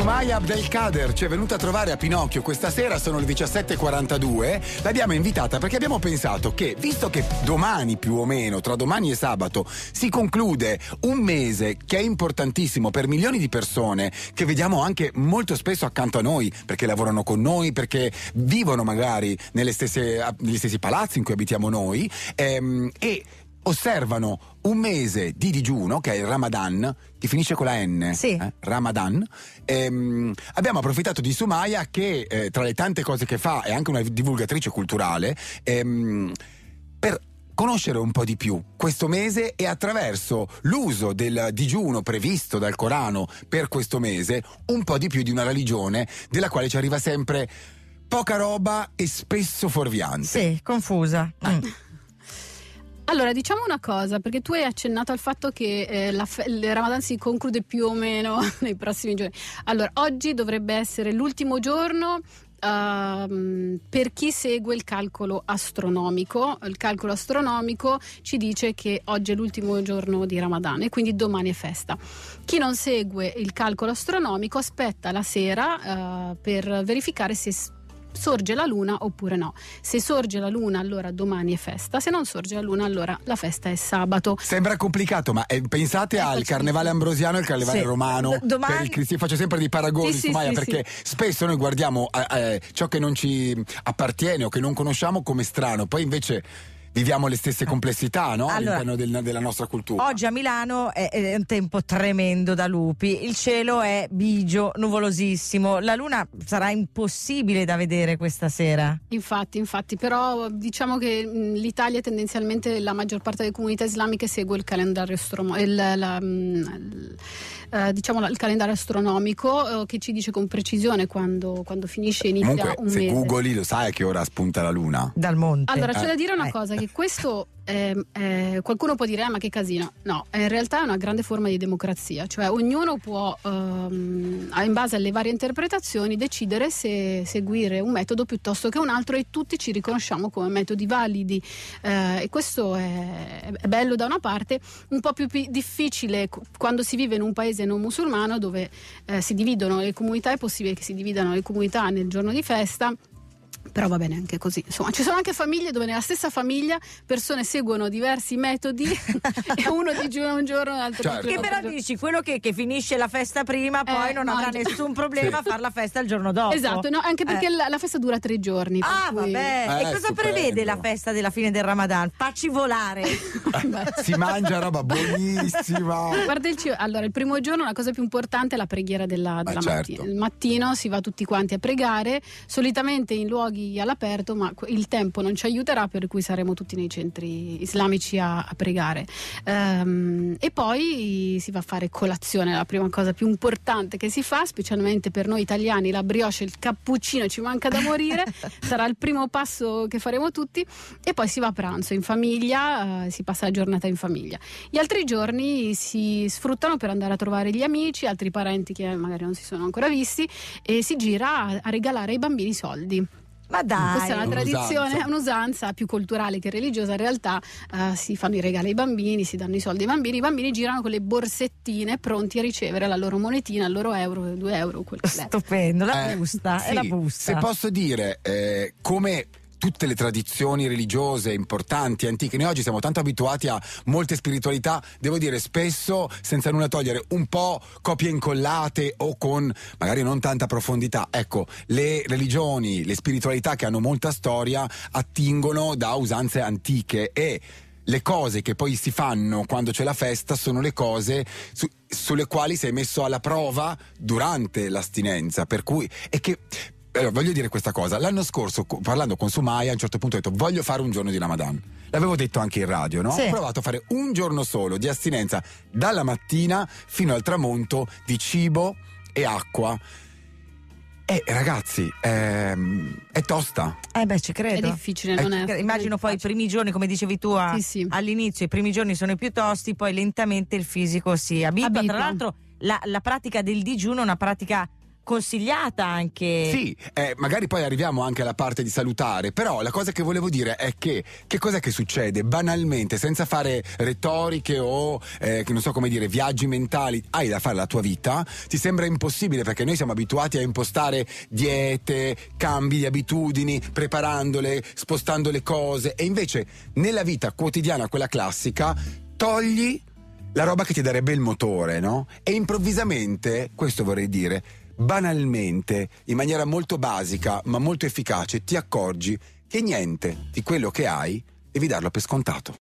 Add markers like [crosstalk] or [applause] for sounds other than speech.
Sumaya Abdelkader ci è venuta a trovare a Pinocchio questa sera, sono le 17.42. L'abbiamo invitata perché abbiamo pensato che, visto che domani più o meno, tra domani e sabato, si conclude un mese che è importantissimo per milioni di persone che vediamo anche molto spesso accanto a noi, perché lavorano con noi, perché vivono magari stesse, negli stessi palazzi in cui abitiamo noi. Ehm, e osservano un mese di digiuno, che è il Ramadan, che finisce con la N, sì. eh? Ramadan. Ehm, abbiamo approfittato di Sumaya che eh, tra le tante cose che fa è anche una divulgatrice culturale, ehm, per conoscere un po' di più questo mese e attraverso l'uso del digiuno previsto dal Corano per questo mese, un po' di più di una religione della quale ci arriva sempre poca roba e spesso fuorviante. Sì, confusa. Ah. [laughs] Allora, diciamo una cosa, perché tu hai accennato al fatto che eh, la, il Ramadan si conclude più o meno [laughs] nei prossimi giorni. Allora, oggi dovrebbe essere l'ultimo giorno Uh, per chi segue il calcolo astronomico, il calcolo astronomico ci dice che oggi è l'ultimo giorno di Ramadan e quindi domani è festa. Chi non segue il calcolo astronomico aspetta la sera uh, per verificare se sorge la luna oppure no. Se sorge la luna allora domani è festa, se non sorge la luna allora la festa è sabato. Sembra complicato, ma eh, pensate ecco al carnevale ambrosiano e al carnevale sì. romano. D- domani... Cristi- faccio sempre dei paragoni, sì, sì, Maia, perché spesso noi guardiamo eh, eh, ciò che non ci appartiene o che non conosciamo come strano, poi invece viviamo le stesse eh. complessità no? allora, all'interno del, della nostra cultura. Oggi a Milano è, è, un tempo tremendo da lupi, il cielo è bigio, nuvolosissimo, la luna sarà impossibile da vedere questa sera. Infatti, infatti, però diciamo che mm, l'Italia tendenzialmente la maggior parte delle comunità islamiche segue il calendario, stromo- il, mm, eh, diciamo il calendario astronomico eh, che ci dice con precisione quando, quando finisce inizia Comunque, un se mese. Se Google lo sai che ora spunta la luna? Dal monte. Allora eh. c'è da eh. dire una cosa che questo eh, eh, qualcuno può dire ah, ma che casino no eh, in realtà è una grande forma di democrazia cioè ognuno può ehm, in base alle varie interpretazioni decidere se seguire un metodo piuttosto che un altro e tutti ci riconosciamo come metodi validi eh, e questo è, è, bello da una parte un po' più difficile quando si vive in un paese non musulmano dove eh, si dividono le comunità è possibile che si dividano le comunità nel giorno di festa però va bene anche così. Insomma, ci sono anche famiglie dove nella stessa famiglia persone seguono diversi metodi [laughs] e uno digiuna un giorno, l'altro certo. Che però dici, quello che, che, finisce la festa prima eh, poi eh, non mangia. avrà nessun problema a fare la festa il giorno dopo. Esatto, no, anche perché eh. la, la, festa dura tre giorni. Ah, cui... vabbè. Eh, e cosa stupendo. prevede la festa della fine del Ramadan? Facci volare. [laughs] si mangia roba buonissima. guarda Il allora, il primo giorno la cosa più importante è la preghiera della, della certo. mattina. Il mattino si va tutti quanti a pregare, solitamente in luoghi luoghi all'aperto, ma il tempo non ci aiuterà, per cui saremo tutti nei centri islamici a, a pregare. Um, e poi si va a fare colazione, la prima cosa più importante che si fa, specialmente per noi italiani, la brioche, il cappuccino ci manca da morire, [laughs] sarà il primo passo che faremo tutti e poi si va a pranzo in famiglia, uh, si passa la giornata in famiglia. Gli altri giorni si sfruttano per andare a trovare gli amici, altri parenti che magari non si sono ancora visti e si gira a, a regalare ai bambini soldi. Ma dai! Questa è una tradizione, è un'usanza più culturale che religiosa. In realtà eh, si fanno i regali ai bambini, si danno i soldi ai bambini, i bambini girano con le borsettine pronti a ricevere la loro monetina, il loro euro, due euro, quel che Stupendo, la eh, busta, eh, è sì, la busta. Se posso dire, eh, come tutte le tradizioni religiose importanti, antiche. Noi oggi siamo tanto abituati a molte spiritualità, devo dire spesso senza nulla togliere, un po' copie incollate o con magari non tanta profondità. Ecco, le religioni, le spiritualità che hanno molta storia attingono da usanze antiche e le cose che poi si fanno quando c'è la festa sono le cose su, sulle quali sei messo alla prova durante l'astinenza, per cui e che allora, voglio dire questa cosa. L'anno scorso, parlando con Sumaya, a un certo punto ho detto voglio fare un giorno di Ramadan. L'avevo detto anche in radio, no? Sì. Ho provato a fare un giorno solo di astinenza dalla mattina fino al tramonto di cibo e acqua. Eh, ragazzi, ehm, è tosta. Eh beh, ci credo. È difficile, è eh, non è? Immagino poi i primi giorni, come dicevi tu a, sì, sì. all'inizio, i primi giorni sono i più tosti, poi lentamente il fisico si abitua. abitua. Tra l'altro, la, la pratica del digiuno è una pratica consigliata anche. Sì, eh, magari poi arriviamo anche alla parte di salutare, però la cosa che volevo dire è che che cos'è che succede banalmente, senza fare retoriche o eh, che non so come dire, viaggi mentali, hai da fare la tua vita, ti sembra impossibile perché noi siamo abituati a impostare diete, cambi di abitudini, preparandole, spostando le cose e invece nella vita quotidiana, quella classica, togli la roba che ti darebbe il motore, no? E improvvisamente, questo vorrei dire, banalmente, in maniera molto basica ma molto efficace, ti accorgi che niente di quello che hai devi darlo per scontato.